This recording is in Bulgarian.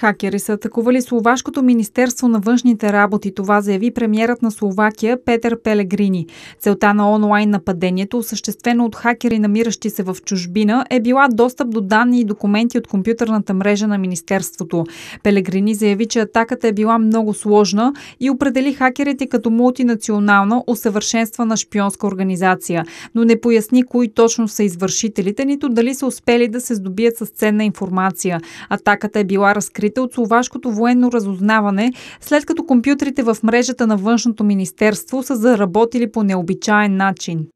Хакери са атакували Словашкото Министерство на външните работи. Това заяви премьерът на Словакия Петър Пелегрини. Целта на онлайн нападението, осъществено от хакери, намиращи се в чужбина, е била достъп до данни и документи от компютърната мрежа на Министерството. Пелегрини заяви, че атаката е била много сложна и определи хакерите като мултинационална, усъвършенствана шпионска организация. Но не поясни кои точно са извършителите, нито дали са успели да се здобият с ценна информация. Атаката е била разкрита служителите от словашкото военно разузнаване, след като компютрите в мрежата на Външното министерство са заработили по необичайен начин.